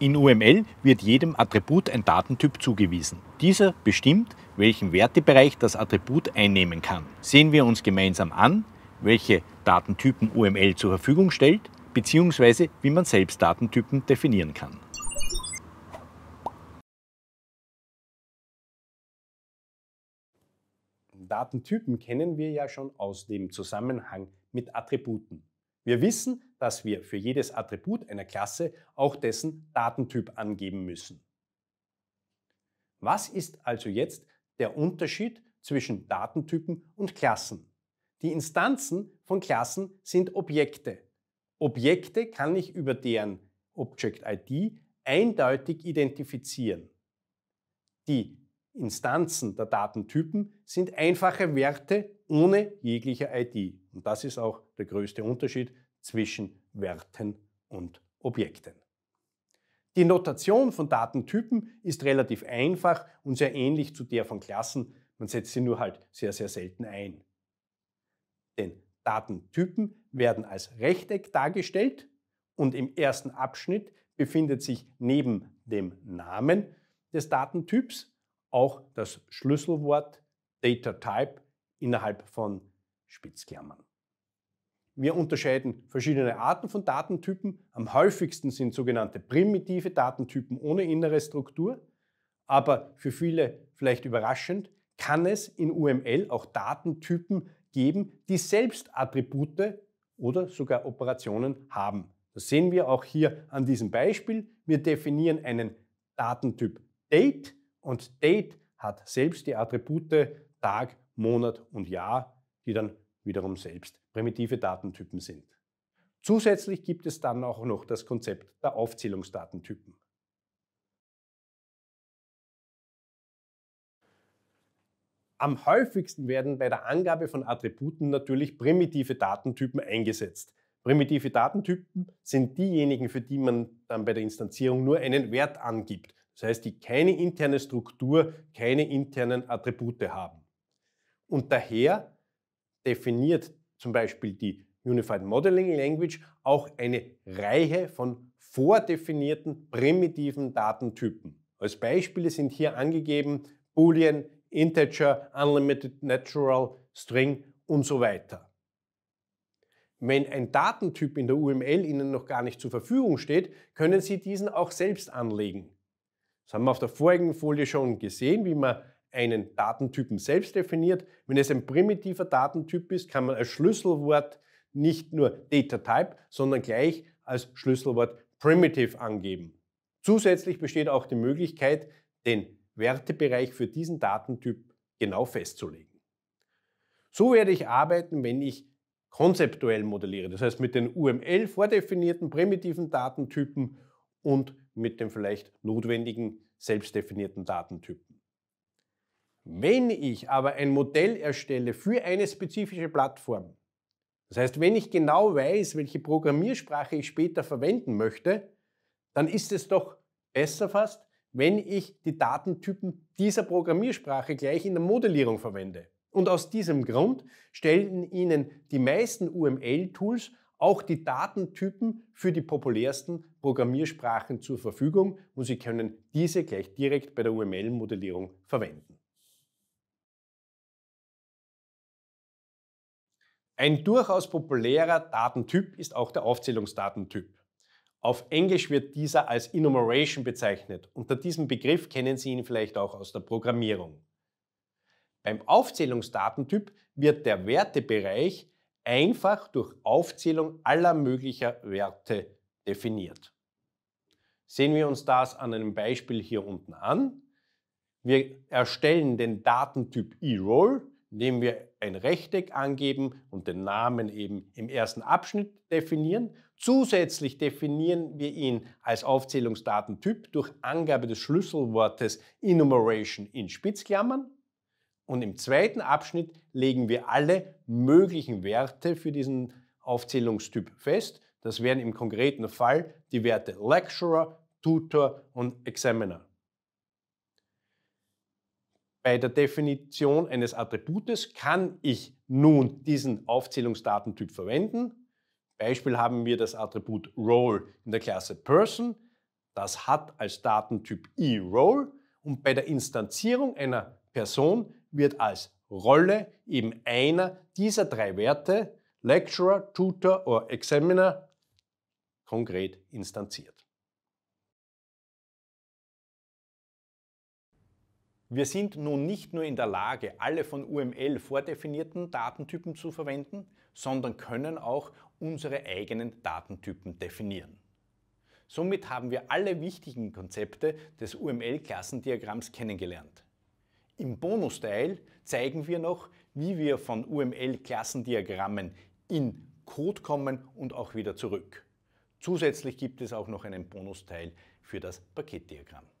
In UML wird jedem Attribut ein Datentyp zugewiesen. Dieser bestimmt, welchen Wertebereich das Attribut einnehmen kann. Sehen wir uns gemeinsam an, welche Datentypen UML zur Verfügung stellt, beziehungsweise wie man selbst Datentypen definieren kann. Datentypen kennen wir ja schon aus dem Zusammenhang mit Attributen. Wir wissen, dass wir für jedes Attribut einer Klasse auch dessen Datentyp angeben müssen. Was ist also jetzt der Unterschied zwischen Datentypen und Klassen? Die Instanzen von Klassen sind Objekte. Objekte kann ich über deren Object ID eindeutig identifizieren. Die Instanzen der Datentypen sind einfache Werte ohne jegliche ID. Und das ist auch der größte Unterschied zwischen Werten und Objekten. Die Notation von Datentypen ist relativ einfach und sehr ähnlich zu der von Klassen, man setzt sie nur halt sehr, sehr selten ein. Denn Datentypen werden als Rechteck dargestellt und im ersten Abschnitt befindet sich neben dem Namen des Datentyps auch das Schlüsselwort Data Type innerhalb von Spitzklammern. Wir unterscheiden verschiedene Arten von Datentypen. Am häufigsten sind sogenannte primitive Datentypen ohne innere Struktur. Aber für viele vielleicht überraschend, kann es in UML auch Datentypen geben, die selbst Attribute oder sogar Operationen haben. Das sehen wir auch hier an diesem Beispiel. Wir definieren einen Datentyp Date und Date hat selbst die Attribute Tag, Monat und Jahr, die dann wiederum selbst primitive Datentypen sind. Zusätzlich gibt es dann auch noch das Konzept der Aufzählungsdatentypen. Am häufigsten werden bei der Angabe von Attributen natürlich primitive Datentypen eingesetzt. Primitive Datentypen sind diejenigen, für die man dann bei der Instanzierung nur einen Wert angibt. Das heißt, die keine interne Struktur, keine internen Attribute haben. Und daher definiert zum Beispiel die Unified Modeling Language auch eine Reihe von vordefinierten primitiven Datentypen. Als Beispiele sind hier angegeben Boolean, Integer, Unlimited Natural, String und so weiter. Wenn ein Datentyp in der UML Ihnen noch gar nicht zur Verfügung steht, können Sie diesen auch selbst anlegen. Das haben wir auf der vorigen Folie schon gesehen, wie man einen Datentypen selbst definiert. Wenn es ein primitiver Datentyp ist, kann man als Schlüsselwort nicht nur Data Type, sondern gleich als Schlüsselwort Primitive angeben. Zusätzlich besteht auch die Möglichkeit, den Wertebereich für diesen Datentyp genau festzulegen. So werde ich arbeiten, wenn ich konzeptuell modelliere, das heißt mit den UML vordefinierten primitiven Datentypen und mit den vielleicht notwendigen selbstdefinierten Datentypen. Wenn ich aber ein Modell erstelle für eine spezifische Plattform, das heißt, wenn ich genau weiß, welche Programmiersprache ich später verwenden möchte, dann ist es doch besser fast, wenn ich die Datentypen dieser Programmiersprache gleich in der Modellierung verwende. Und aus diesem Grund stellen Ihnen die meisten UML-Tools auch die Datentypen für die populärsten Programmiersprachen zur Verfügung und Sie können diese gleich direkt bei der UML-Modellierung verwenden. Ein durchaus populärer Datentyp ist auch der Aufzählungsdatentyp. Auf Englisch wird dieser als Enumeration bezeichnet. Unter diesem Begriff kennen Sie ihn vielleicht auch aus der Programmierung. Beim Aufzählungsdatentyp wird der Wertebereich einfach durch Aufzählung aller möglicher Werte definiert. Sehen wir uns das an einem Beispiel hier unten an. Wir erstellen den Datentyp eRoll indem wir ein Rechteck angeben und den Namen eben im ersten Abschnitt definieren. Zusätzlich definieren wir ihn als Aufzählungsdatentyp durch Angabe des Schlüsselwortes Enumeration in Spitzklammern. Und im zweiten Abschnitt legen wir alle möglichen Werte für diesen Aufzählungstyp fest. Das wären im konkreten Fall die Werte Lecturer, Tutor und Examiner. Bei der Definition eines Attributes kann ich nun diesen Aufzählungsdatentyp verwenden. Beispiel haben wir das Attribut Role in der Klasse Person. Das hat als Datentyp eRole und bei der Instanzierung einer Person wird als Rolle eben einer dieser drei Werte, Lecturer, Tutor oder Examiner, konkret instanziert. Wir sind nun nicht nur in der Lage, alle von UML vordefinierten Datentypen zu verwenden, sondern können auch unsere eigenen Datentypen definieren. Somit haben wir alle wichtigen Konzepte des UML-Klassendiagramms kennengelernt. Im Bonusteil zeigen wir noch, wie wir von UML-Klassendiagrammen in Code kommen und auch wieder zurück. Zusätzlich gibt es auch noch einen Bonusteil für das Paketdiagramm.